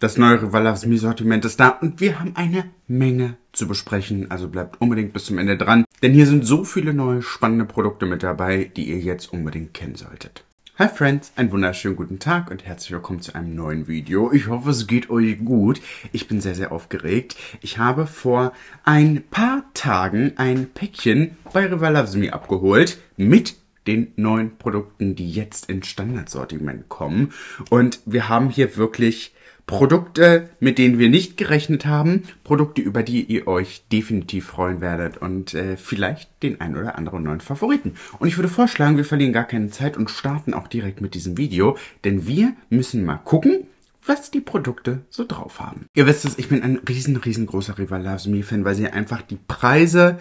Das neue Wallachs Sortiment ist da und wir haben eine Menge zu besprechen, also bleibt unbedingt bis zum Ende dran, denn hier sind so viele neue spannende Produkte mit dabei, die ihr jetzt unbedingt kennen solltet. Hi Friends, einen wunderschönen guten Tag und herzlich willkommen zu einem neuen Video. Ich hoffe, es geht euch gut. Ich bin sehr, sehr aufgeregt. Ich habe vor ein paar Tagen ein Päckchen bei River Loves Me abgeholt mit den neuen Produkten, die jetzt ins Standardsortiment kommen. Und wir haben hier wirklich Produkte, mit denen wir nicht gerechnet haben, Produkte, über die ihr euch definitiv freuen werdet und äh, vielleicht den ein oder anderen neuen Favoriten. Und ich würde vorschlagen, wir verlieren gar keine Zeit und starten auch direkt mit diesem Video, denn wir müssen mal gucken, was die Produkte so drauf haben. Ihr wisst es, ich bin ein riesen, riesengroßer Rival Loves Me Fan, weil sie einfach die Preise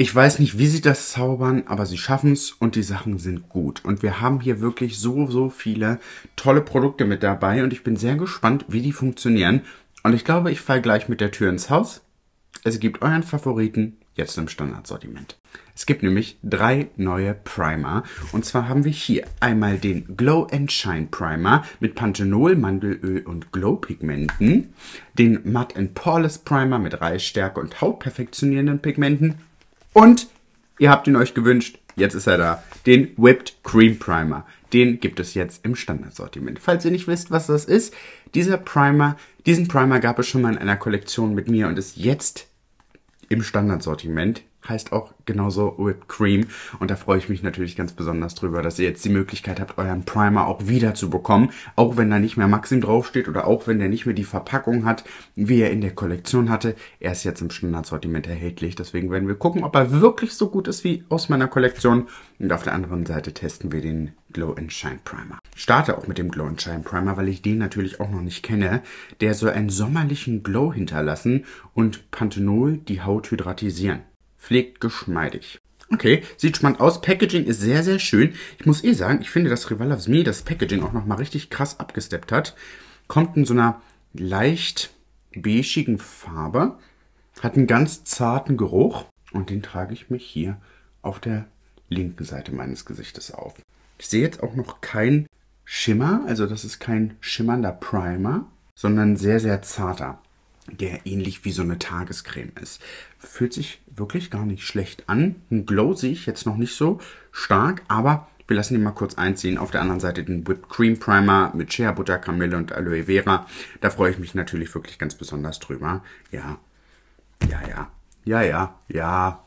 ich weiß nicht, wie sie das zaubern, aber sie schaffen es und die Sachen sind gut. Und wir haben hier wirklich so, so viele tolle Produkte mit dabei und ich bin sehr gespannt, wie die funktionieren. Und ich glaube, ich fall gleich mit der Tür ins Haus. Es gibt euren Favoriten jetzt im Standardsortiment. Es gibt nämlich drei neue Primer. Und zwar haben wir hier einmal den Glow and Shine Primer mit Panthenol, Mandelöl und Glow-Pigmenten. Den Matte and Poreless Primer mit Reisstärke und hautperfektionierenden Pigmenten und ihr habt ihn euch gewünscht, jetzt ist er da. Den Whipped Cream Primer. Den gibt es jetzt im Standardsortiment. Falls ihr nicht wisst, was das ist, dieser Primer, diesen Primer gab es schon mal in einer Kollektion mit mir und ist jetzt im Standardsortiment heißt auch genauso Whipped Cream. Und da freue ich mich natürlich ganz besonders drüber, dass ihr jetzt die Möglichkeit habt, euren Primer auch wieder zu bekommen. Auch wenn da nicht mehr Maxim draufsteht oder auch wenn der nicht mehr die Verpackung hat, wie er in der Kollektion hatte. Er ist jetzt im Standardsortiment erhältlich. Deswegen werden wir gucken, ob er wirklich so gut ist wie aus meiner Kollektion. Und auf der anderen Seite testen wir den Glow and Shine Primer. starte auch mit dem Glow and Shine Primer, weil ich den natürlich auch noch nicht kenne. Der soll einen sommerlichen Glow hinterlassen und Panthenol die Haut hydratisieren pflegt geschmeidig. Okay, sieht spannend aus. Packaging ist sehr, sehr schön. Ich muss eh sagen, ich finde, dass Rival Loves Me das Packaging auch nochmal richtig krass abgesteppt hat. Kommt in so einer leicht beigigen Farbe. Hat einen ganz zarten Geruch. Und den trage ich mich hier auf der linken Seite meines Gesichtes auf. Ich sehe jetzt auch noch kein Schimmer. Also das ist kein schimmernder Primer, sondern sehr, sehr zarter der ähnlich wie so eine Tagescreme ist. Fühlt sich wirklich gar nicht schlecht an. Ein Glow sehe ich jetzt noch nicht so stark, aber wir lassen ihn mal kurz einziehen. Auf der anderen Seite den Whipped Cream Primer mit Shea Butter, Kamille und Aloe Vera. Da freue ich mich natürlich wirklich ganz besonders drüber. Ja, ja, ja, ja, ja, ja.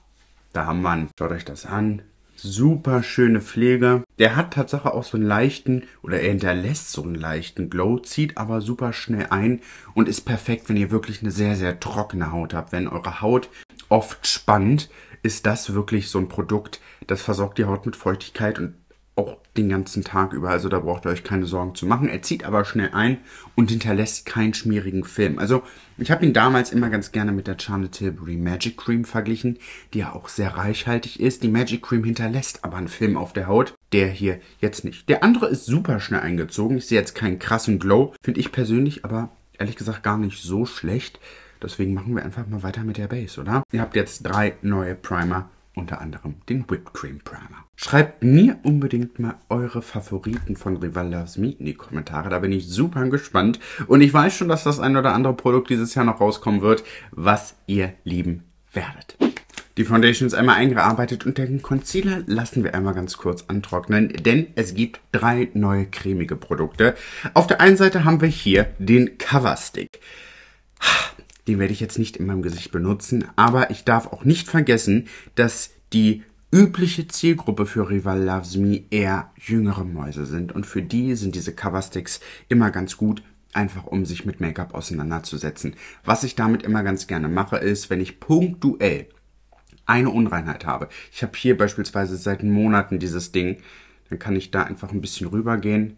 Da haben wir ihn. Schaut euch das an super schöne Pflege. Der hat tatsächlich auch so einen leichten, oder er hinterlässt so einen leichten Glow, zieht aber super schnell ein und ist perfekt, wenn ihr wirklich eine sehr, sehr trockene Haut habt. Wenn eure Haut oft spannt, ist das wirklich so ein Produkt, das versorgt die Haut mit Feuchtigkeit und auch den ganzen Tag über, also da braucht ihr euch keine Sorgen zu machen. Er zieht aber schnell ein und hinterlässt keinen schmierigen Film. Also ich habe ihn damals immer ganz gerne mit der Charlotte Tilbury Magic Cream verglichen, die ja auch sehr reichhaltig ist. Die Magic Cream hinterlässt aber einen Film auf der Haut, der hier jetzt nicht. Der andere ist super schnell eingezogen. Ich sehe jetzt keinen krassen Glow, finde ich persönlich aber ehrlich gesagt gar nicht so schlecht. Deswegen machen wir einfach mal weiter mit der Base, oder? Ihr habt jetzt drei neue Primer unter anderem den Whipped Cream Primer. Schreibt mir unbedingt mal eure Favoriten von Rival Loves Me in die Kommentare. Da bin ich super gespannt. Und ich weiß schon, dass das ein oder andere Produkt dieses Jahr noch rauskommen wird, was ihr lieben werdet. Die Foundation ist einmal eingearbeitet und den Concealer lassen wir einmal ganz kurz antrocknen, denn es gibt drei neue cremige Produkte. Auf der einen Seite haben wir hier den Cover Stick. Den werde ich jetzt nicht in meinem Gesicht benutzen. Aber ich darf auch nicht vergessen, dass die übliche Zielgruppe für Rival Loves Me eher jüngere Mäuse sind. Und für die sind diese Coversticks immer ganz gut, einfach um sich mit Make-up auseinanderzusetzen. Was ich damit immer ganz gerne mache, ist, wenn ich punktuell eine Unreinheit habe. Ich habe hier beispielsweise seit Monaten dieses Ding. Dann kann ich da einfach ein bisschen rübergehen,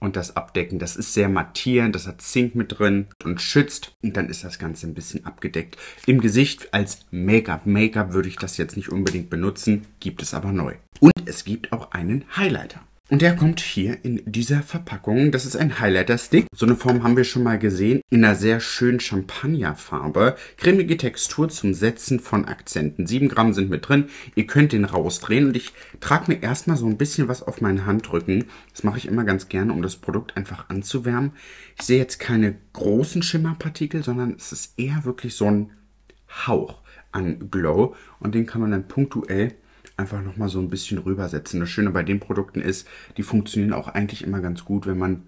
und das abdecken. Das ist sehr mattierend, das hat Zink mit drin und schützt und dann ist das Ganze ein bisschen abgedeckt. Im Gesicht als Make-up. Make-up würde ich das jetzt nicht unbedingt benutzen, gibt es aber neu. Und es gibt auch einen Highlighter. Und der kommt hier in dieser Verpackung. Das ist ein Highlighter-Stick. So eine Form haben wir schon mal gesehen. In einer sehr schönen Champagnerfarbe. Cremige Textur zum Setzen von Akzenten. 7 Gramm sind mit drin. Ihr könnt den rausdrehen. Und ich trage mir erstmal so ein bisschen was auf meinen Handrücken. Das mache ich immer ganz gerne, um das Produkt einfach anzuwärmen. Ich sehe jetzt keine großen Schimmerpartikel, sondern es ist eher wirklich so ein Hauch an Glow. Und den kann man dann punktuell einfach nochmal so ein bisschen rübersetzen. Das Schöne bei den Produkten ist, die funktionieren auch eigentlich immer ganz gut, wenn man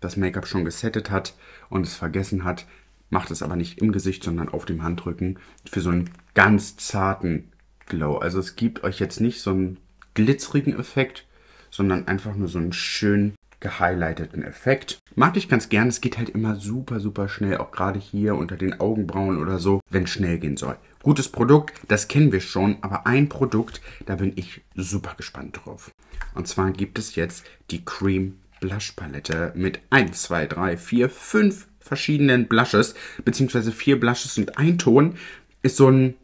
das Make-up schon gesettet hat und es vergessen hat, macht es aber nicht im Gesicht, sondern auf dem Handrücken für so einen ganz zarten Glow. Also es gibt euch jetzt nicht so einen glitzerigen Effekt, sondern einfach nur so einen schönen gehighlighteten Effekt. Mag ich ganz gern, es geht halt immer super, super schnell, auch gerade hier unter den Augenbrauen oder so, wenn es schnell gehen soll. Gutes Produkt, das kennen wir schon, aber ein Produkt, da bin ich super gespannt drauf. Und zwar gibt es jetzt die Cream Blush Palette mit 1, 2, 3, 4, 5 verschiedenen Blushes, beziehungsweise 4 Blushes und ein Ton, ist so ein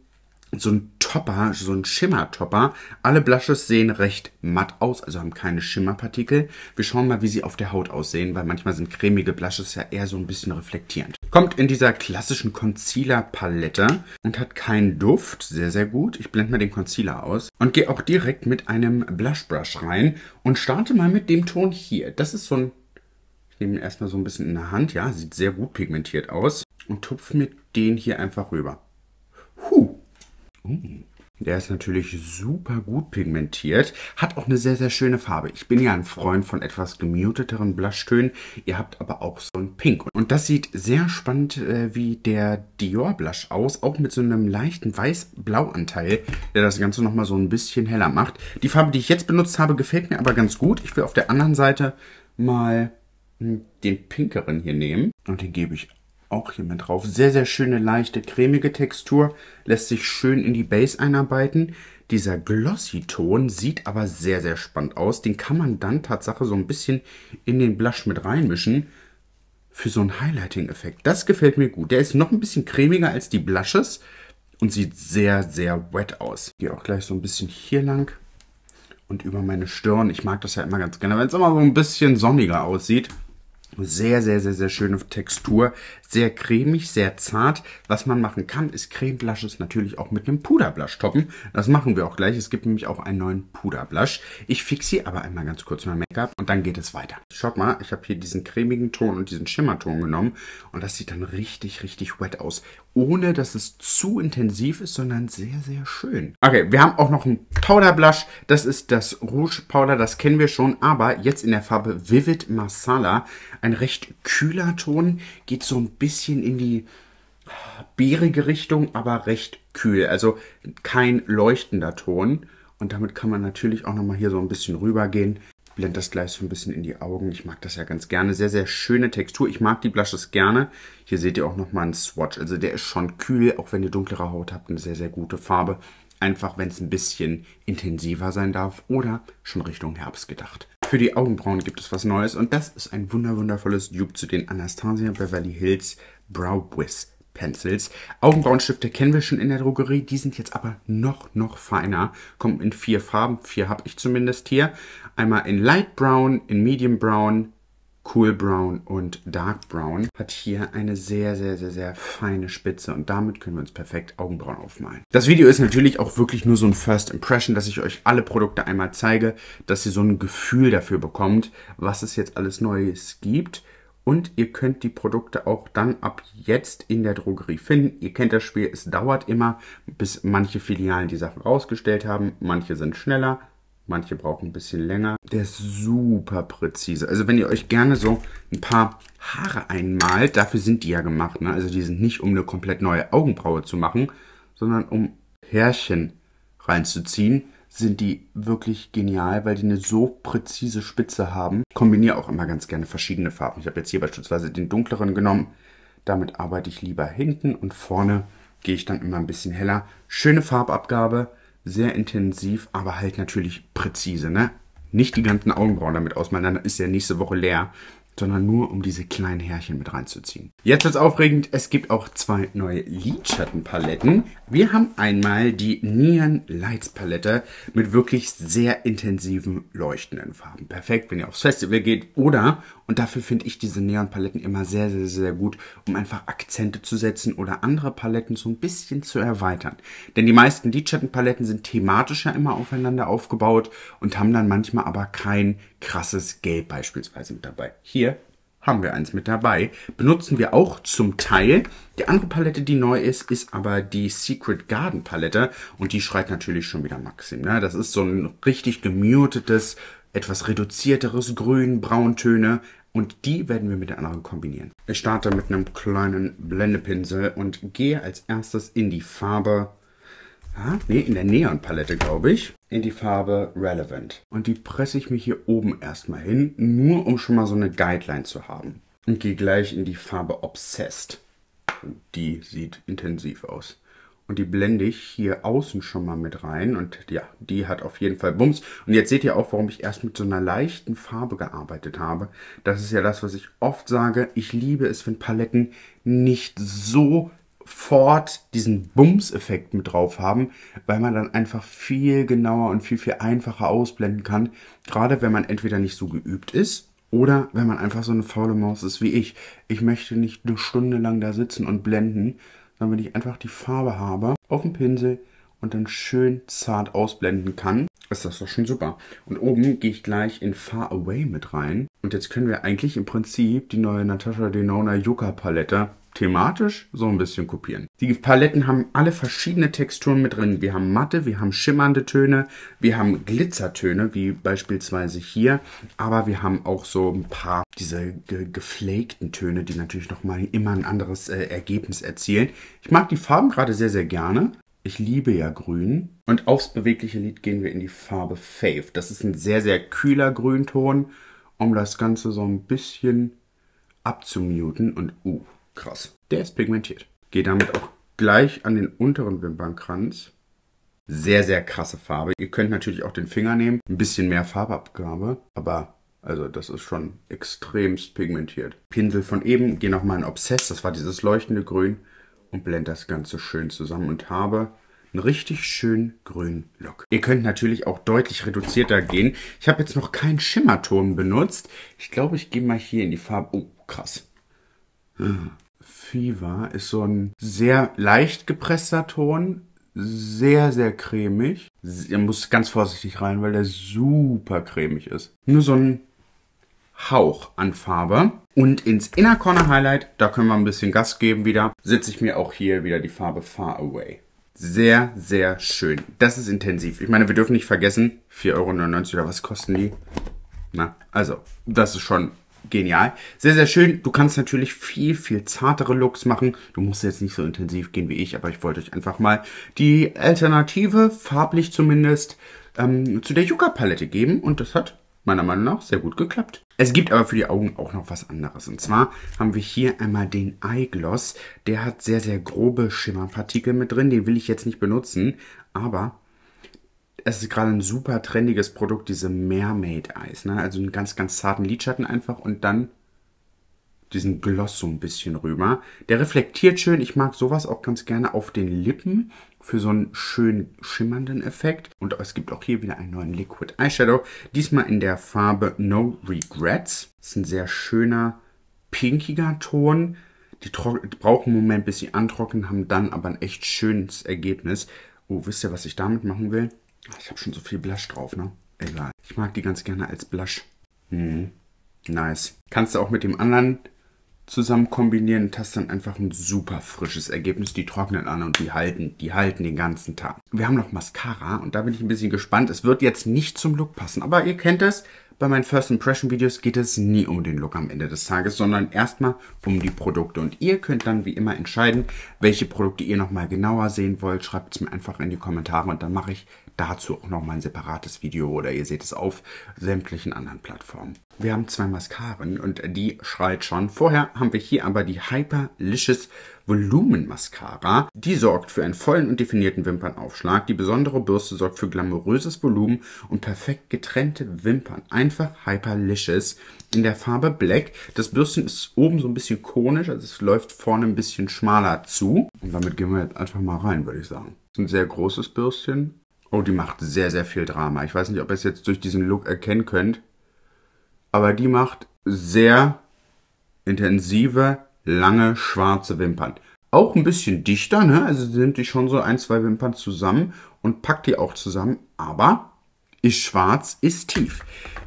so ein Topper, so ein Schimmertopper. Alle Blushes sehen recht matt aus, also haben keine Schimmerpartikel. Wir schauen mal, wie sie auf der Haut aussehen, weil manchmal sind cremige Blushes ja eher so ein bisschen reflektierend. Kommt in dieser klassischen Concealer-Palette und hat keinen Duft, sehr, sehr gut. Ich blende mal den Concealer aus und gehe auch direkt mit einem Blushbrush rein und starte mal mit dem Ton hier. Das ist so ein, ich nehme ihn erstmal so ein bisschen in der Hand, ja, sieht sehr gut pigmentiert aus und tupfe mir den hier einfach rüber. Mm. Der ist natürlich super gut pigmentiert, hat auch eine sehr, sehr schöne Farbe. Ich bin ja ein Freund von etwas gemuteteren Blushtönen. Ihr habt aber auch so ein Pink. Und das sieht sehr spannend äh, wie der Dior Blush aus, auch mit so einem leichten Weiß-Blau-Anteil, der das Ganze nochmal so ein bisschen heller macht. Die Farbe, die ich jetzt benutzt habe, gefällt mir aber ganz gut. Ich will auf der anderen Seite mal hm, den pinkeren hier nehmen und den gebe ich auch hier mit drauf. Sehr, sehr schöne, leichte, cremige Textur. Lässt sich schön in die Base einarbeiten. Dieser Glossy-Ton sieht aber sehr, sehr spannend aus. Den kann man dann Tatsache so ein bisschen in den Blush mit reinmischen. Für so einen Highlighting-Effekt. Das gefällt mir gut. Der ist noch ein bisschen cremiger als die Blushes. Und sieht sehr, sehr wet aus. Gehe auch gleich so ein bisschen hier lang. Und über meine Stirn. Ich mag das ja immer ganz gerne, weil es immer so ein bisschen sonniger aussieht. Sehr, sehr, sehr, sehr schöne Textur sehr cremig, sehr zart. Was man machen kann, ist Creme Blushes natürlich auch mit einem Puderblush toppen. Das machen wir auch gleich. Es gibt nämlich auch einen neuen Puderblush. Ich fixiere aber einmal ganz kurz mein Make-up und dann geht es weiter. Schaut mal, ich habe hier diesen cremigen Ton und diesen Schimmerton genommen und das sieht dann richtig, richtig wet aus. Ohne, dass es zu intensiv ist, sondern sehr, sehr schön. Okay, wir haben auch noch einen Powder Das ist das Rouge Powder, das kennen wir schon, aber jetzt in der Farbe Vivid Masala. Ein recht kühler Ton, geht so ein bisschen bisschen in die bärige Richtung, aber recht kühl. Also kein leuchtender Ton. Und damit kann man natürlich auch nochmal hier so ein bisschen rübergehen. Blend das gleich so ein bisschen in die Augen. Ich mag das ja ganz gerne. Sehr, sehr schöne Textur. Ich mag die Blushes gerne. Hier seht ihr auch nochmal einen Swatch. Also der ist schon kühl, auch wenn ihr dunklere Haut habt. Eine sehr, sehr gute Farbe. Einfach, wenn es ein bisschen intensiver sein darf oder schon Richtung Herbst gedacht für die Augenbrauen gibt es was Neues und das ist ein wunderwundervolles Dupe zu den Anastasia Beverly Hills Brow Whiz Pencils. Augenbrauenstifte kennen wir schon in der Drogerie, die sind jetzt aber noch, noch feiner. Kommen in vier Farben, vier habe ich zumindest hier. Einmal in Light Brown, in Medium Brown, Cool Brown und Dark Brown, hat hier eine sehr, sehr, sehr, sehr feine Spitze und damit können wir uns perfekt Augenbrauen aufmalen. Das Video ist natürlich auch wirklich nur so ein First Impression, dass ich euch alle Produkte einmal zeige, dass ihr so ein Gefühl dafür bekommt, was es jetzt alles Neues gibt. Und ihr könnt die Produkte auch dann ab jetzt in der Drogerie finden. Ihr kennt das Spiel, es dauert immer, bis manche Filialen die Sachen rausgestellt haben. Manche sind schneller, Manche brauchen ein bisschen länger. Der ist super präzise. Also wenn ihr euch gerne so ein paar Haare einmalt, dafür sind die ja gemacht. Ne? Also die sind nicht, um eine komplett neue Augenbraue zu machen, sondern um Härchen reinzuziehen, sind die wirklich genial, weil die eine so präzise Spitze haben. Ich kombiniere auch immer ganz gerne verschiedene Farben. Ich habe jetzt hier beispielsweise den dunkleren genommen. Damit arbeite ich lieber hinten und vorne gehe ich dann immer ein bisschen heller. Schöne Farbabgabe sehr intensiv, aber halt natürlich präzise. Ne? Nicht die ganzen Augenbrauen damit ausmalen, dann ist ja nächste Woche leer, sondern nur um diese kleinen Härchen mit reinzuziehen. Jetzt wird's aufregend, es gibt auch zwei neue Lidschattenpaletten. Wir haben einmal die Neon Lights Palette mit wirklich sehr intensiven leuchtenden Farben. Perfekt, wenn ihr aufs Festival geht oder und dafür finde ich diese Neonpaletten immer sehr, sehr, sehr gut, um einfach Akzente zu setzen oder andere Paletten so ein bisschen zu erweitern. Denn die meisten Lidschattenpaletten sind thematischer immer aufeinander aufgebaut und haben dann manchmal aber kein krasses Gelb beispielsweise mit dabei. Hier haben wir eins mit dabei. Benutzen wir auch zum Teil. Die andere Palette, die neu ist, ist aber die Secret Garden Palette. Und die schreit natürlich schon wieder Maxim. Ne? Das ist so ein richtig gemutetes etwas reduzierteres Grün, Brauntöne und die werden wir mit der anderen kombinieren. Ich starte mit einem kleinen Blendepinsel und gehe als erstes in die Farbe Ah, nee, in der Neonpalette, glaube ich, in die Farbe Relevant. Und die presse ich mir hier oben erstmal hin, nur um schon mal so eine Guideline zu haben. Und gehe gleich in die Farbe Obsessed. Die sieht intensiv aus. Und die blende ich hier außen schon mal mit rein. Und ja, die hat auf jeden Fall Bums. Und jetzt seht ihr auch, warum ich erst mit so einer leichten Farbe gearbeitet habe. Das ist ja das, was ich oft sage. Ich liebe es, wenn Paletten nicht so sofort diesen Bums-Effekt mit drauf haben, weil man dann einfach viel genauer und viel, viel einfacher ausblenden kann. Gerade wenn man entweder nicht so geübt ist oder wenn man einfach so eine faule Maus ist wie ich. Ich möchte nicht eine Stunde lang da sitzen und blenden, sondern wenn ich einfach die Farbe habe auf dem Pinsel und dann schön zart ausblenden kann, ist das doch schon super. Und oben gehe ich gleich in Far Away mit rein. Und jetzt können wir eigentlich im Prinzip die neue Natasha Denona Yucca Palette thematisch so ein bisschen kopieren. Die Paletten haben alle verschiedene Texturen mit drin. Wir haben matte, wir haben schimmernde Töne, wir haben Glitzertöne, wie beispielsweise hier, aber wir haben auch so ein paar diese ge geflakten Töne, die natürlich nochmal immer ein anderes äh, Ergebnis erzielen. Ich mag die Farben gerade sehr, sehr gerne. Ich liebe ja grün. Und aufs bewegliche Lied gehen wir in die Farbe Fave. Das ist ein sehr, sehr kühler Grünton, um das Ganze so ein bisschen abzumuten und uh, Krass. Der ist pigmentiert. Geht damit auch gleich an den unteren Wimpernkranz. Sehr, sehr krasse Farbe. Ihr könnt natürlich auch den Finger nehmen. Ein bisschen mehr Farbabgabe. Aber also das ist schon extremst pigmentiert. Pinsel von eben, gehe nochmal in Obsess, das war dieses leuchtende Grün und blende das Ganze schön zusammen und habe einen richtig schönen grünen Look. Ihr könnt natürlich auch deutlich reduzierter gehen. Ich habe jetzt noch keinen Schimmerton benutzt. Ich glaube, ich gehe mal hier in die Farbe... Oh, krass. Ah. Fever ist so ein sehr leicht gepresster Ton, sehr, sehr cremig. Ihr muss ganz vorsichtig rein, weil der super cremig ist. Nur so ein Hauch an Farbe. Und ins Inner Corner Highlight, da können wir ein bisschen Gas geben wieder, setze ich mir auch hier wieder die Farbe Far Away. Sehr, sehr schön. Das ist intensiv. Ich meine, wir dürfen nicht vergessen, 4,99 Euro oder was kosten die? Na, also, das ist schon genial. Sehr, sehr schön. Du kannst natürlich viel, viel zartere Looks machen. Du musst jetzt nicht so intensiv gehen wie ich, aber ich wollte euch einfach mal die Alternative, farblich zumindest, ähm, zu der Yucca-Palette geben. Und das hat meiner Meinung nach sehr gut geklappt. Es gibt aber für die Augen auch noch was anderes. Und zwar haben wir hier einmal den Eye Gloss. Der hat sehr, sehr grobe Schimmerpartikel mit drin. Den will ich jetzt nicht benutzen. Aber es ist gerade ein super trendiges Produkt, diese Mermaid Eis. Ne? Also einen ganz, ganz zarten Lidschatten einfach und dann diesen Gloss so ein bisschen rüber. Der reflektiert schön. Ich mag sowas auch ganz gerne auf den Lippen für so einen schön schimmernden Effekt. Und es gibt auch hier wieder einen neuen Liquid Eyeshadow. Diesmal in der Farbe No Regrets. Das ist ein sehr schöner, pinkiger Ton. Die brauchen einen Moment, bis sie antrocknen, haben dann aber ein echt schönes Ergebnis. Oh, wisst ihr, was ich damit machen will? Ich habe schon so viel Blush drauf, ne? Egal. Ich mag die ganz gerne als Blush. Mhm. Nice. Kannst du auch mit dem anderen zusammen kombinieren und hast dann einfach ein super frisches Ergebnis. Die trocknen an und die halten, die halten den ganzen Tag. Wir haben noch Mascara und da bin ich ein bisschen gespannt. Es wird jetzt nicht zum Look passen, aber ihr kennt es. Bei meinen First Impression Videos geht es nie um den Look am Ende des Tages, sondern erstmal um die Produkte. Und ihr könnt dann wie immer entscheiden, welche Produkte ihr nochmal genauer sehen wollt. Schreibt es mir einfach in die Kommentare und dann mache ich dazu auch nochmal ein separates Video oder ihr seht es auf sämtlichen anderen Plattformen. Wir haben zwei Mascaren und die schreit schon. Vorher haben wir hier aber die Hyperlicious Volumenmascara. Die sorgt für einen vollen und definierten Wimpernaufschlag. Die besondere Bürste sorgt für glamouröses Volumen und perfekt getrennte Wimpern. Einfach hyperlicious in der Farbe Black. Das Bürsten ist oben so ein bisschen konisch, also es läuft vorne ein bisschen schmaler zu. Und damit gehen wir jetzt einfach mal rein, würde ich sagen. Das ist ein sehr großes Bürstchen. Oh, die macht sehr, sehr viel Drama. Ich weiß nicht, ob ihr es jetzt durch diesen Look erkennen könnt. Aber die macht sehr intensive lange schwarze Wimpern. Auch ein bisschen dichter, ne? Also sie nimmt die schon so ein, zwei Wimpern zusammen und packt die auch zusammen, aber ist schwarz, ist tief.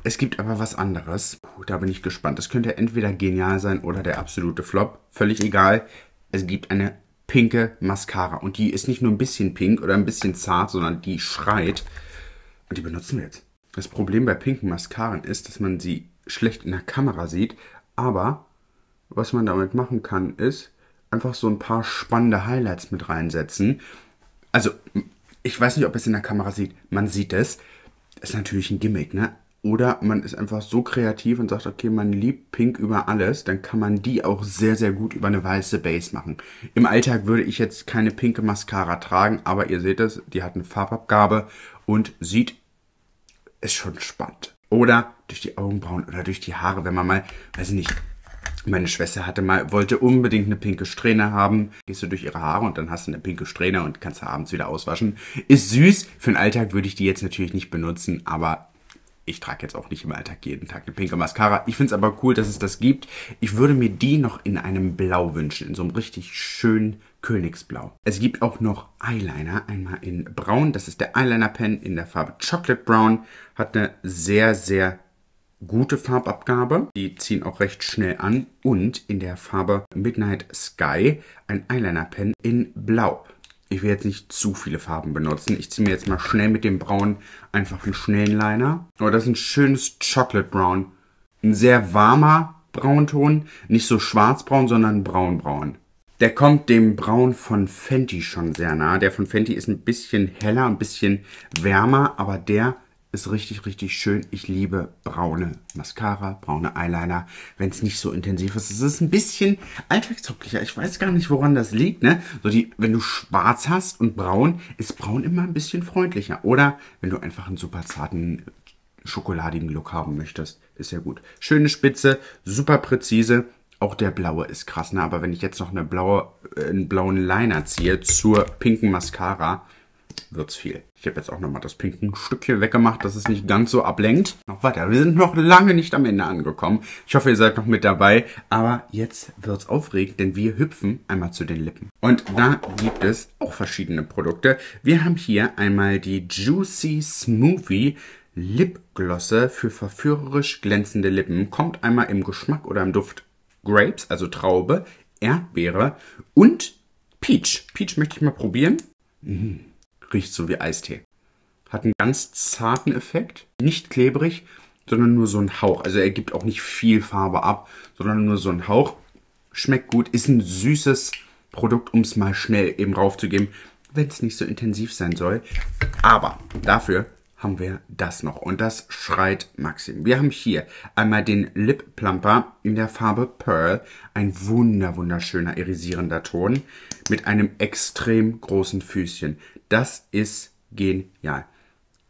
Es gibt aber was anderes. Puh, da bin ich gespannt. Das könnte entweder genial sein oder der absolute Flop. Völlig egal. Es gibt eine pinke Mascara. Und die ist nicht nur ein bisschen pink oder ein bisschen zart, sondern die schreit. Und die benutzen wir jetzt. Das Problem bei pinken Mascaren ist, dass man sie schlecht in der Kamera sieht, aber was man damit machen kann, ist einfach so ein paar spannende Highlights mit reinsetzen. Also, ich weiß nicht, ob es in der Kamera sieht. Man sieht es. Ist natürlich ein Gimmick, ne? Oder man ist einfach so kreativ und sagt, okay, man liebt Pink über alles, dann kann man die auch sehr, sehr gut über eine weiße Base machen. Im Alltag würde ich jetzt keine pinke Mascara tragen, aber ihr seht es, die hat eine Farbabgabe und sieht, ist schon spannend. Oder durch die Augenbrauen oder durch die Haare, wenn man mal, weiß ich nicht, meine Schwester hatte mal, wollte unbedingt eine pinke Strähne haben. Gehst du durch ihre Haare und dann hast du eine pinke Strähne und kannst du abends wieder auswaschen. Ist süß. Für den Alltag würde ich die jetzt natürlich nicht benutzen, aber ich trage jetzt auch nicht im Alltag jeden Tag eine pinke Mascara. Ich finde es aber cool, dass es das gibt. Ich würde mir die noch in einem Blau wünschen, in so einem richtig schönen Königsblau. Es gibt auch noch Eyeliner, einmal in Braun. Das ist der Eyeliner Pen in der Farbe Chocolate Brown. Hat eine sehr, sehr gute Farbabgabe. Die ziehen auch recht schnell an. Und in der Farbe Midnight Sky ein Eyeliner-Pen in Blau. Ich will jetzt nicht zu viele Farben benutzen. Ich ziehe mir jetzt mal schnell mit dem Braun einfach einen schnellen Liner. Oh, das ist ein schönes Chocolate Brown. Ein sehr warmer Braunton. Nicht so schwarzbraun, sondern braunbraun. Der kommt dem Braun von Fenty schon sehr nah. Der von Fenty ist ein bisschen heller, ein bisschen wärmer, aber der ist richtig, richtig schön. Ich liebe braune Mascara, braune Eyeliner, wenn es nicht so intensiv ist. Es ist ein bisschen alltagstauglicher. Ich weiß gar nicht, woran das liegt. Ne? So die, wenn du schwarz hast und braun, ist braun immer ein bisschen freundlicher. Oder wenn du einfach einen super zarten, schokoladigen Look haben möchtest, ist ja gut. Schöne Spitze, super präzise. Auch der blaue ist krass, ne? aber wenn ich jetzt noch eine blaue, äh, einen blauen Liner ziehe zur pinken Mascara, wird es viel. Ich habe jetzt auch nochmal das pinke Stück hier weggemacht, dass es nicht ganz so ablenkt. Noch weiter. Wir sind noch lange nicht am Ende angekommen. Ich hoffe, ihr seid noch mit dabei. Aber jetzt wird es aufregend, denn wir hüpfen einmal zu den Lippen. Und da gibt es auch verschiedene Produkte. Wir haben hier einmal die Juicy Smoothie Lipglosse für verführerisch glänzende Lippen. Kommt einmal im Geschmack oder im Duft Grapes, also Traube, Erdbeere und Peach. Peach möchte ich mal probieren. Mmh riecht so wie Eistee. Hat einen ganz zarten Effekt, nicht klebrig, sondern nur so ein Hauch. Also er gibt auch nicht viel Farbe ab, sondern nur so ein Hauch. Schmeckt gut, ist ein süßes Produkt, um es mal schnell eben raufzugeben, wenn es nicht so intensiv sein soll. Aber dafür haben wir das noch und das schreit Maxim. Wir haben hier einmal den Lip Plumper in der Farbe Pearl, ein wunder wunderschöner irisierender Ton mit einem extrem großen Füßchen. Das ist genial.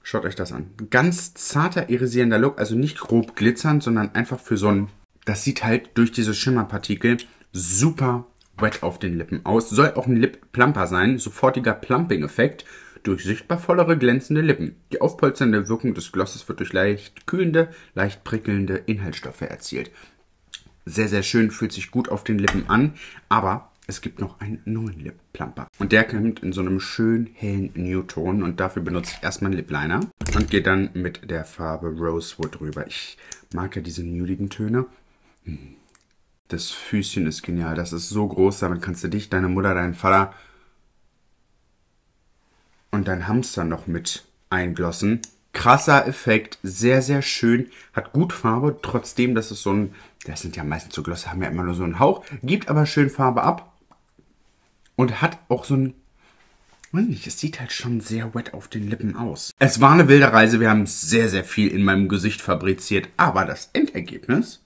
Schaut euch das an. Ganz zarter, irisierender Look, also nicht grob glitzernd, sondern einfach für so ein... Das sieht halt durch diese Schimmerpartikel super wet auf den Lippen aus. Soll auch ein Lip Plumper sein, sofortiger Plumping-Effekt durch sichtbar vollere glänzende Lippen. Die aufpolsternde Wirkung des Glosses wird durch leicht kühlende, leicht prickelnde Inhaltsstoffe erzielt. Sehr, sehr schön, fühlt sich gut auf den Lippen an, aber es gibt noch einen neuen Lip Plumper. Und der kommt in so einem schönen hellen Newton und dafür benutze ich erstmal einen Lip Liner und gehe dann mit der Farbe Rosewood rüber. Ich mag ja diese nudigen Töne. Hm. Das Füßchen ist genial. Das ist so groß, damit kannst du dich, deine Mutter, deinen Vater und dein Hamster noch mit einglossen. Krasser Effekt, sehr, sehr schön, hat gut Farbe, trotzdem, dass es so ein, das sind ja meistens so Glosse, haben ja immer nur so einen Hauch, gibt aber schön Farbe ab und hat auch so ein es sieht halt schon sehr wet auf den Lippen aus. Es war eine wilde Reise, wir haben sehr, sehr viel in meinem Gesicht fabriziert, aber das Endergebnis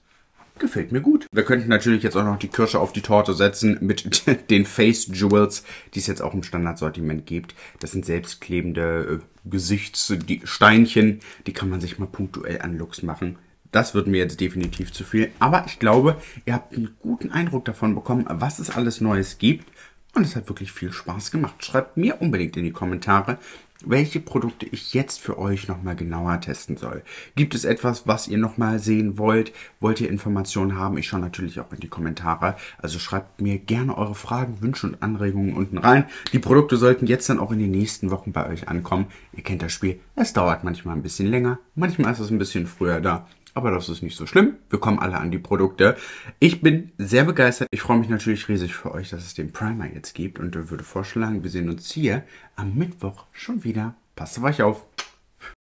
gefällt mir gut. Wir könnten natürlich jetzt auch noch die Kirsche auf die Torte setzen mit den Face Jewels, die es jetzt auch im Standardsortiment gibt. Das sind selbstklebende äh, Gesichtssteinchen, die kann man sich mal punktuell an Looks machen. Das wird mir jetzt definitiv zu viel, aber ich glaube, ihr habt einen guten Eindruck davon bekommen, was es alles Neues gibt. Und es hat wirklich viel Spaß gemacht. Schreibt mir unbedingt in die Kommentare, welche Produkte ich jetzt für euch nochmal genauer testen soll. Gibt es etwas, was ihr nochmal sehen wollt? Wollt ihr Informationen haben? Ich schaue natürlich auch in die Kommentare. Also schreibt mir gerne eure Fragen, Wünsche und Anregungen unten rein. Die Produkte sollten jetzt dann auch in den nächsten Wochen bei euch ankommen. Ihr kennt das Spiel. Es dauert manchmal ein bisschen länger. Manchmal ist es ein bisschen früher da. Aber das ist nicht so schlimm. Wir kommen alle an die Produkte. Ich bin sehr begeistert. Ich freue mich natürlich riesig für euch, dass es den Primer jetzt gibt und ich würde vorschlagen, wir sehen uns hier am Mittwoch schon wieder. Passt auf euch auf.